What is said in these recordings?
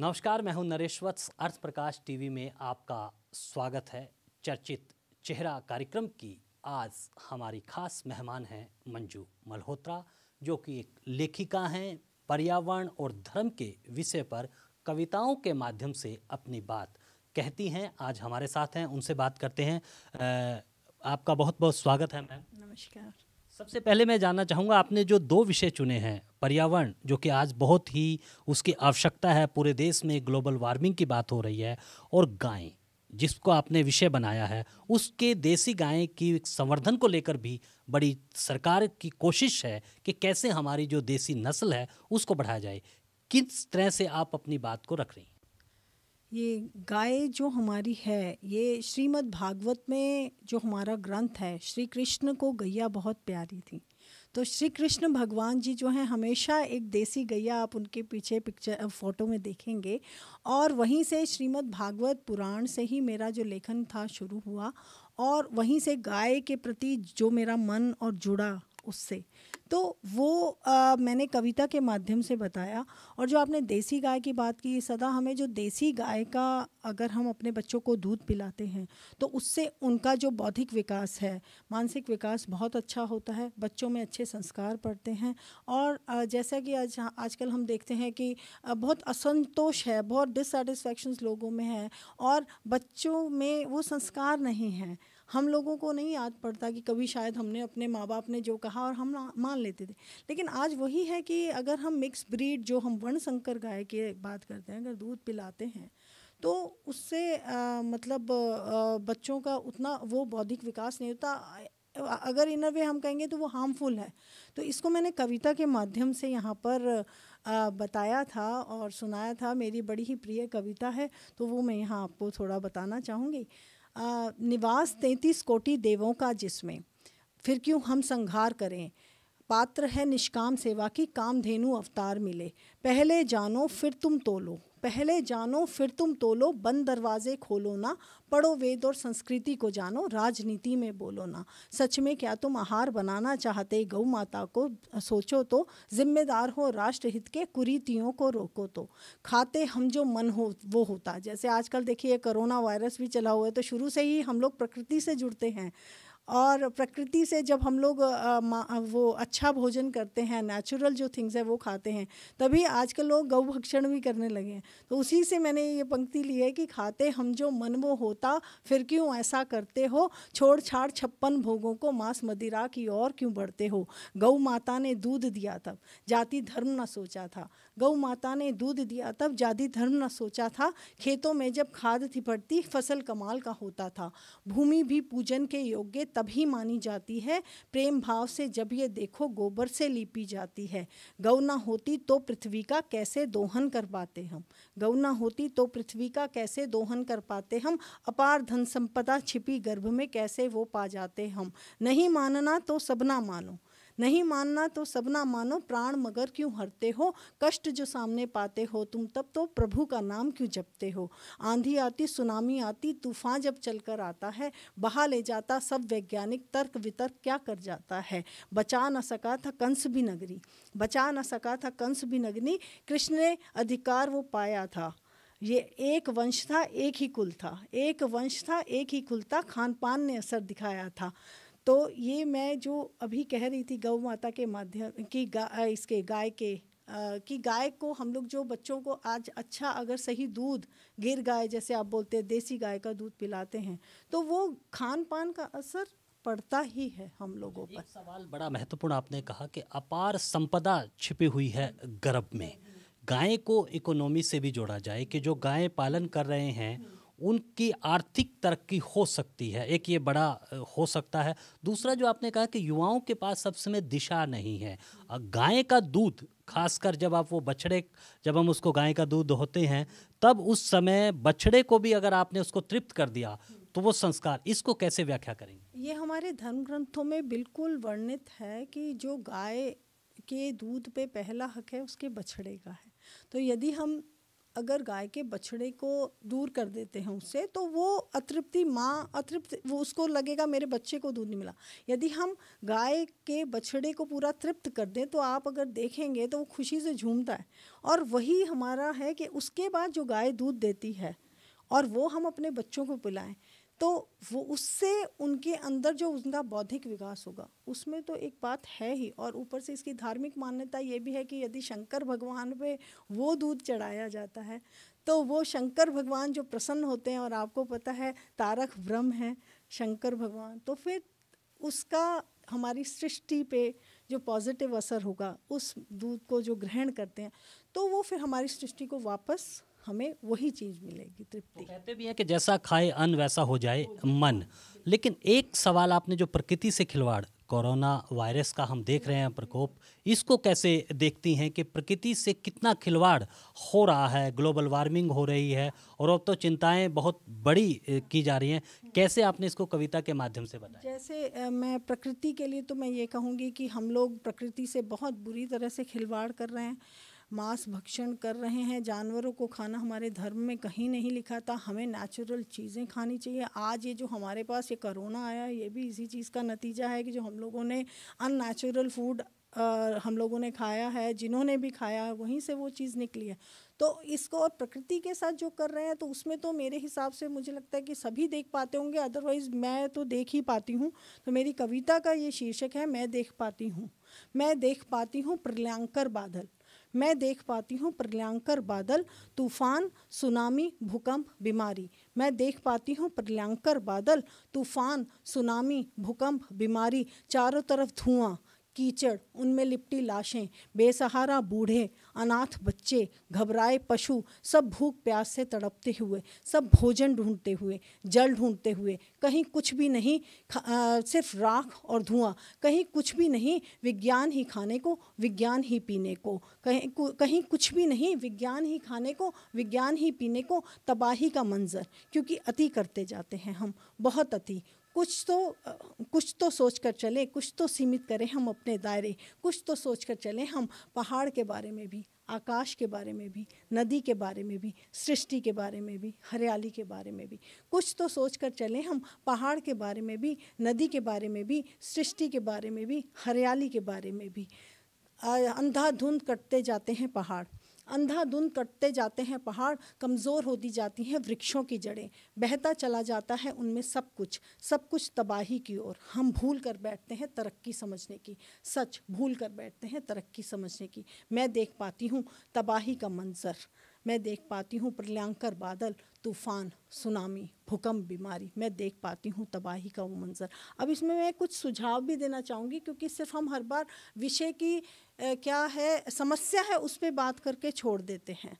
नमस्कार मैं हूं नरेश्वर अर्थ प्रकाश टीवी में आपका स्वागत है चर्चित चेहरा कार्यक्रम की आज हमारी खास मेहमान हैं मंजू मल्होत्रा जो कि एक लेखिका हैं पर्यावरण और धर्म के विषय पर कविताओं के माध्यम से अपनी बात कहती हैं आज हमारे साथ हैं उनसे बात करते हैं आपका बहुत बहुत स्वागत है मैम नमस्कार सबसे पहले मैं जानना चाहूँगा आपने जो दो विषय चुने हैं पर्यावरण जो कि आज बहुत ही उसकी आवश्यकता है पूरे देश में ग्लोबल वार्मिंग की बात हो रही है और गाय जिसको आपने विषय बनाया है उसके देसी गायें की संवर्धन को लेकर भी बड़ी सरकार की कोशिश है कि कैसे हमारी जो देसी नस्ल है उसको बढ़ाया जाए किस तरह से आप अपनी बात को रख रही हैं ये गाय जो हमारी है ये श्रीमद् भागवत में जो हमारा ग्रंथ है श्री कृष्ण को गैया बहुत प्यारी थी तो श्री कृष्ण भगवान जी जो हैं हमेशा एक देसी गैया आप उनके पीछे पिक्चर फ़ोटो में देखेंगे और वहीं से श्रीमद् भागवत पुराण से ही मेरा जो लेखन था शुरू हुआ और वहीं से गाय के प्रति जो मेरा मन और जुड़ा उससे तो वो आ, मैंने कविता के माध्यम से बताया और जो आपने देसी गाय की बात की सदा हमें जो देसी गाय का अगर हम अपने बच्चों को दूध पिलाते हैं तो उससे उनका जो बौद्धिक विकास है मानसिक विकास बहुत अच्छा होता है बच्चों में अच्छे संस्कार पड़ते हैं और आ, जैसा कि आज आजकल हम देखते हैं कि बहुत असंतोष है बहुत डिससेटिस्फ़ैक्शन लोगों में है और बच्चों में वो संस्कार नहीं है हम लोगों को नहीं याद पड़ता कि कभी शायद हमने अपने माँ बाप ने जो कहा और हम मान लेते थे लेकिन आज वही है कि अगर हम मिक्स ब्रीड जो हम वर्ण संकर गाय की बात करते हैं अगर दूध पिलाते हैं तो उससे आ, मतलब आ, बच्चों का उतना वो बौद्धिक विकास नहीं होता अगर इन वे हम कहेंगे तो वो हार्मफुल है तो इसको मैंने कविता के माध्यम से यहाँ पर आ, बताया था और सुनाया था मेरी बड़ी ही प्रिय कविता है तो वो मैं यहाँ आपको थोड़ा बताना चाहूँगी निवास तैंतीस कोटि देवों का जिसमें फिर क्यों हम संघार करें पात्र है निष्काम सेवा की कामधेनु अवतार मिले पहले जानो फिर तुम तोलो पहले जानो फिर तुम तोलो बंद दरवाजे खोलो ना पढ़ो वेद और संस्कृति को जानो राजनीति में बोलो ना सच में क्या तुम आहार बनाना चाहते गौ माता को सोचो तो जिम्मेदार हो राष्ट्रहित के कुरीतियों को रोको तो खाते हम जो मन हो वो होता जैसे आजकल देखिए कोरोना वायरस भी चला हुआ है तो शुरू से ही हम लोग प्रकृति से जुड़ते हैं और प्रकृति से जब हम लोग वो अच्छा भोजन करते हैं नेचुरल जो थिंग्स है वो खाते हैं तभी आजकल लोग गौ भक्षण भी करने लगे हैं तो उसी से मैंने ये पंक्ति ली है कि खाते हम जो मन वो होता फिर क्यों ऐसा करते हो छोड़ छाड़ छप्पन भोगों को मांस मदिरा की ओर क्यों बढ़ते हो गौ माता ने दूध दिया तब जाति धर्म ना सोचा था गौ माता ने दूध दिया तब जाति धर्म ना सोचा था खेतों में जब खाद थी पड़ती फसल कमाल का होता था भूमि भी पूजन के योग्य तभी मानी जाती है प्रेम भाव से जब ये देखो गोबर से लीपी जाती है गौ ना होती तो पृथ्वी का कैसे दोहन कर पाते हम गौ ना होती तो पृथ्वी का कैसे दोहन कर पाते हम अपार धन संपदा छिपी गर्भ में कैसे वो पा जाते हम नहीं मानना तो सबना मानो नहीं मानना तो सबना मानो प्राण मगर क्यों हरते हो कष्ट जो सामने पाते हो तुम तब तो प्रभु का नाम क्यों जपते हो आंधी आती सुनामी आती तूफान जब चल कर आता है बहा ले जाता सब वैज्ञानिक तर्क वितर्क क्या कर जाता है बचा न सका था कंस भी नगरी बचा न सका था कंस भी नगरी कृष्ण ने अधिकार वो पाया था ये एक वंश था एक ही कुल था एक वंश था एक ही कुल था खान पान ने असर दिखाया था तो ये मैं जो अभी कह रही थी गौ माता के माध्यम की गा, इसके गाय के कि गाय को हम लोग जो बच्चों को आज अच्छा अगर सही दूध गिर गाय जैसे आप बोलते हैं देसी गाय का दूध पिलाते हैं तो वो खान पान का असर पड़ता ही है हम लोगों पर सवाल बड़ा महत्वपूर्ण आपने कहा कि अपार संपदा छिपी हुई है गर्भ में गाय को इकोनॉमी से भी जोड़ा जाए कि जो गाय पालन कर रहे हैं उनकी आर्थिक तरक्की हो सकती है एक ये बड़ा हो सकता है दूसरा जो आपने कहा कि युवाओं के पास सब समय दिशा नहीं है गाय का दूध खासकर जब आप वो बछड़े जब हम उसको गाय का दूध होते हैं तब उस समय बछड़े को भी अगर आपने उसको तृप्त कर दिया तो वो संस्कार इसको कैसे व्याख्या करेंगे ये हमारे धर्म ग्रंथों में बिल्कुल वर्णित है कि जो गाय के दूध पे पहला हक है उसके बछड़े का है तो यदि हम अगर गाय के बछड़े को दूर कर देते हैं उससे तो वो अतृप्ति माँ अतृप्त वो उसको लगेगा मेरे बच्चे को दूध नहीं मिला यदि हम गाय के बछड़े को पूरा तृप्त कर दें तो आप अगर देखेंगे तो वो खुशी से झूमता है और वही हमारा है कि उसके बाद जो गाय दूध देती है और वो हम अपने बच्चों को पिलाएं तो वो उससे उनके अंदर जो उनका बौद्धिक विकास होगा उसमें तो एक बात है ही और ऊपर से इसकी धार्मिक मान्यता ये भी है कि यदि शंकर भगवान पे वो दूध चढ़ाया जाता है तो वो शंकर भगवान जो प्रसन्न होते हैं और आपको पता है तारक ब्रह्म है शंकर भगवान तो फिर उसका हमारी सृष्टि पे जो पॉजिटिव असर होगा उस दूध को जो ग्रहण करते हैं तो वो फिर हमारी सृष्टि को वापस हमें वही चीज़ मिलेगी तृप्ति तो कहते भी है कि जैसा खाए अन्न वैसा हो जाए मन लेकिन एक सवाल आपने जो प्रकृति से खिलवाड़ कोरोना वायरस का हम देख रहे हैं प्रकोप इसको कैसे देखती हैं कि प्रकृति से कितना खिलवाड़ हो रहा है ग्लोबल वार्मिंग हो रही है और अब तो चिंताएं बहुत बड़ी की जा रही हैं कैसे आपने इसको कविता के माध्यम से बताया जैसे मैं प्रकृति के लिए तो मैं ये कहूँगी कि हम लोग प्रकृति से बहुत बुरी तरह से खिलवाड़ कर रहे हैं मांस भक्षण कर रहे हैं जानवरों को खाना हमारे धर्म में कहीं नहीं लिखा था हमें नेचुरल चीज़ें खानी चाहिए आज ये जो हमारे पास ये करोना आया ये भी इसी चीज़ का नतीजा है कि जो हम लोगों ने अननेचुरल फूड हम लोगों ने खाया है जिन्होंने भी खाया है वहीं से वो चीज़ निकली है तो इसको और प्रकृति के साथ जो कर रहे हैं तो उसमें तो मेरे हिसाब से मुझे लगता है कि सभी देख पाते होंगे अदरवाइज़ मैं तो देख ही पाती हूँ तो मेरी कविता का ये शीर्षक है मैं देख पाती हूँ मैं देख पाती हूँ प्रलयंकर बादल मैं देख पाती हूँ प्रलयंकर बादल तूफान सुनामी भूकंप बीमारी मैं देख पाती हूँ प्रलयंकर बादल तूफान सुनामी भूकंप बीमारी चारों तरफ धुआं कीचड़ उनमें लिपटी लाशें बेसहारा बूढ़े अनाथ बच्चे घबराए पशु सब भूख प्यास से तड़पते हुए सब भोजन ढूंढते हुए जल ढूंढते हुए कहीं कुछ भी नहीं आ, सिर्फ राख और धुआं कहीं कुछ भी नहीं विज्ञान ही खाने को विज्ञान ही पीने को कहीं कु, कहीं कुछ भी नहीं विज्ञान ही खाने को विज्ञान ही पीने को तबाही का मंजर क्योंकि अति करते जाते हैं हम बहुत अति कुछ तो कुछ तो सोच कर चले कुछ तो सीमित करें हम अपने दायरे कुछ तो सोच कर चलें हम पहाड़ के बारे में भी आकाश के बारे में भी नदी के बारे में भी सृष्टि के बारे में भी हरियाली के बारे में भी कुछ तो सोच कर चलें हम पहाड़ के बारे में भी नदी के बारे में भी सृष्टि के बारे में भी हरियाली के बारे में भी अंधाधुंध कटते जाते हैं पहाड़ अंधाधुंध कटते जाते हैं पहाड़ कमज़ोर होती जाती हैं वृक्षों की जड़ें बहता चला जाता है उनमें सब कुछ सब कुछ तबाही की ओर हम भूल कर बैठते हैं तरक्की समझने की सच भूल कर बैठते हैं तरक्की समझने की मैं देख पाती हूँ तबाही का मंजर मैं देख पाती हूँ प्रलयांकर बादल तूफान सुनामी भूकंप बीमारी मैं देख पाती हूँ तबाही का वो मंजर अब इसमें मैं कुछ सुझाव भी देना चाहूँगी क्योंकि सिर्फ हम हर बार विषय की क्या है समस्या है उस पर बात करके छोड़ देते हैं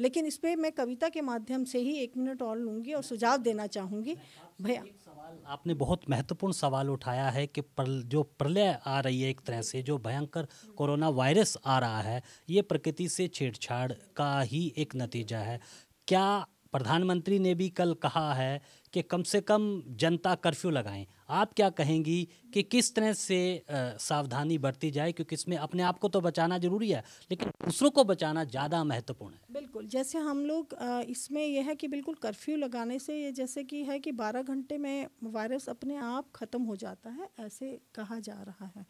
लेकिन इस पर मैं कविता के माध्यम से ही एक मिनट और लूँगी और सुझाव देना चाहूँगी भैया सवाल आपने बहुत महत्वपूर्ण सवाल उठाया है कि पर, जो प्रलय आ रही है एक तरह से जो भयंकर कोरोना वायरस आ रहा है ये प्रकृति से छेड़छाड़ का ही एक नतीजा है क्या प्रधानमंत्री ने भी कल कहा है कि कम से कम जनता कर्फ्यू लगाएं आप क्या कहेंगी कि किस तरह से सावधानी बरती जाए क्योंकि इसमें अपने आप को तो बचाना ज़रूरी है लेकिन दूसरों को बचाना ज़्यादा महत्वपूर्ण है बिल्कुल जैसे हम लोग इसमें यह है कि बिल्कुल कर्फ्यू लगाने से ये जैसे कि है कि 12 घंटे में वायरस अपने आप ख़त्म हो जाता है ऐसे कहा जा रहा है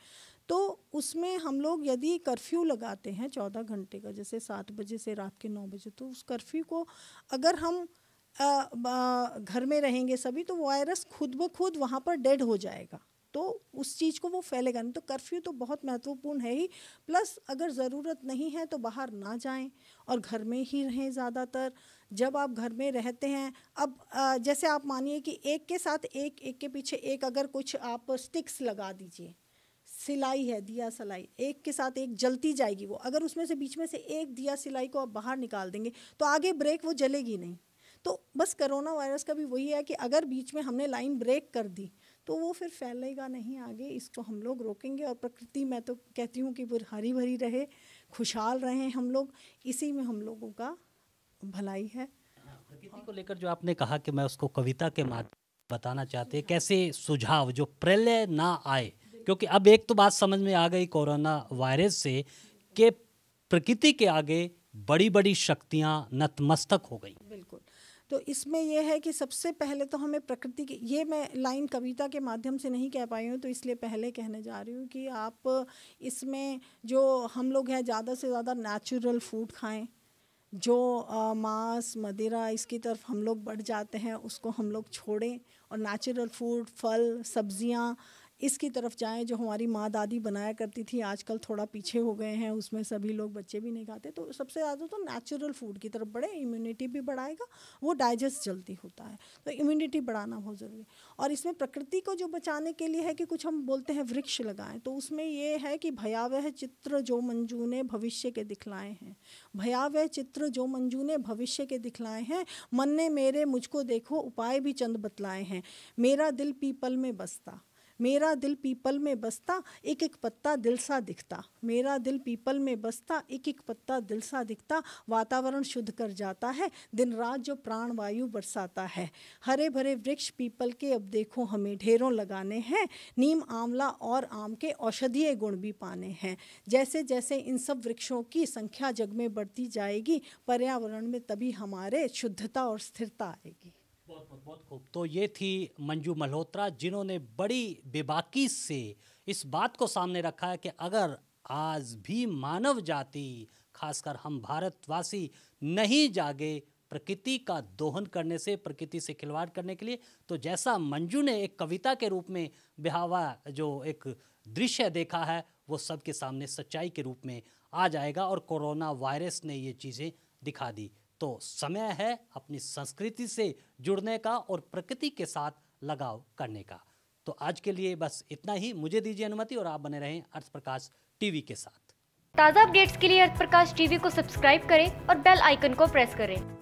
तो उसमें हम लोग यदि कर्फ्यू लगाते हैं चौदह घंटे का जैसे सात बजे से रात के नौ बजे तो उस कर्फ्यू को अगर हम घर में रहेंगे सभी तो वायरस खुद ब खुद वहाँ पर डेड हो जाएगा तो उस चीज़ को वो फैलेगा नहीं तो कर्फ्यू तो बहुत महत्वपूर्ण है ही प्लस अगर ज़रूरत नहीं है तो बाहर ना जाएं और घर में ही रहें ज़्यादातर जब आप घर में रहते हैं अब जैसे आप मानिए कि एक के साथ एक एक के पीछे एक अगर कुछ आप स्टिक्स लगा दीजिए सिलाई है दिया सिलाई एक के साथ एक जलती जाएगी वो अगर उसमें से बीच में से एक दिया सिलाई को आप बाहर निकाल देंगे तो आगे ब्रेक वो जलेगी नहीं तो बस करोना वायरस का भी वही है कि अगर बीच में हमने लाइन ब्रेक कर दी तो वो फिर फैलेगा नहीं आगे इसको हम लोग रोकेंगे और प्रकृति मैं तो कहती हूँ कि वो हरी भरी रहे खुशहाल रहें हम लोग इसी में हम लोगों का भलाई है प्रकृति को लेकर जो आपने कहा कि मैं उसको कविता के माध्यम बताना चाहते हैं कैसे सुझाव जो प्रलय ना आए क्योंकि अब एक तो बात समझ में आ गई कोरोना वायरस से कि प्रकृति के आगे बड़ी बड़ी शक्तियां नतमस्तक हो गई बिल्कुल तो इसमें यह है कि सबसे पहले तो हमें प्रकृति की ये मैं लाइन कविता के माध्यम से नहीं कह पाई हूँ तो इसलिए पहले कहने जा रही हूँ कि आप इसमें जो हम लोग हैं ज़्यादा से ज़्यादा नेचुरल फूड खाएं जो आ, मांस मदिरा इसकी तरफ हम लोग बढ़ जाते हैं उसको हम लोग छोड़ें और नेचुरल फूड फल सब्जियां इसकी तरफ जाएं जो हमारी माँ दादी बनाया करती थी आजकल थोड़ा पीछे हो गए हैं उसमें सभी लोग बच्चे भी नहीं खाते तो सबसे ज़्यादा तो नेचुरल फूड की तरफ बढ़े इम्यूनिटी भी बढ़ाएगा वो डाइजेस्ट जल्दी होता है तो इम्यूनिटी बढ़ाना बहुत ज़रूरी है और इसमें प्रकृति को जो बचाने के लिए है कि कुछ हम बोलते हैं वृक्ष लगाएं तो उसमें ये है कि भयावह चित्र जो मंजू ने भविष्य के दिखलाए हैं भयावह चित्र जो मंजू ने भविष्य के दिखलाए हैं मन ने मेरे मुझको देखो उपाय भी चंद बतलाए हैं मेरा दिल पीपल में बसता मेरा दिल पीपल में बसता एक एक पत्ता दिल सा दिखता मेरा दिल पीपल में बसता एक एक पत्ता दिल सा दिखता वातावरण शुद्ध कर जाता है दिन रात जो प्राण वायु बरसाता है हरे भरे वृक्ष पीपल के अब देखो हमें ढेरों लगाने हैं नीम आंवला और आम के औषधीय गुण भी पाने हैं जैसे जैसे इन सब वृक्षों की संख्या जग में बढ़ती जाएगी पर्यावरण में तभी हमारे शुद्धता और स्थिरता आएगी बहुत बहुत बहुत खूब तो ये थी मंजू मल्होत्रा जिन्होंने बड़ी बेबाकी से इस बात को सामने रखा है कि अगर आज भी मानव जाति खासकर हम भारतवासी नहीं जागे प्रकृति का दोहन करने से प्रकृति से खिलवाड़ करने के लिए तो जैसा मंजू ने एक कविता के रूप में बिहावा जो एक दृश्य देखा है वो सबके सामने सच्चाई के रूप में आ जाएगा और कोरोना वायरस ने ये चीज़ें दिखा दी तो समय है अपनी संस्कृति से जुड़ने का और प्रकृति के साथ लगाव करने का तो आज के लिए बस इतना ही मुझे दीजिए अनुमति और आप बने रहें अर्थ प्रकाश टीवी के साथ ताज़ा अपडेट्स के लिए अर्थ प्रकाश टीवी को सब्सक्राइब करें और बेल आइकन को प्रेस करें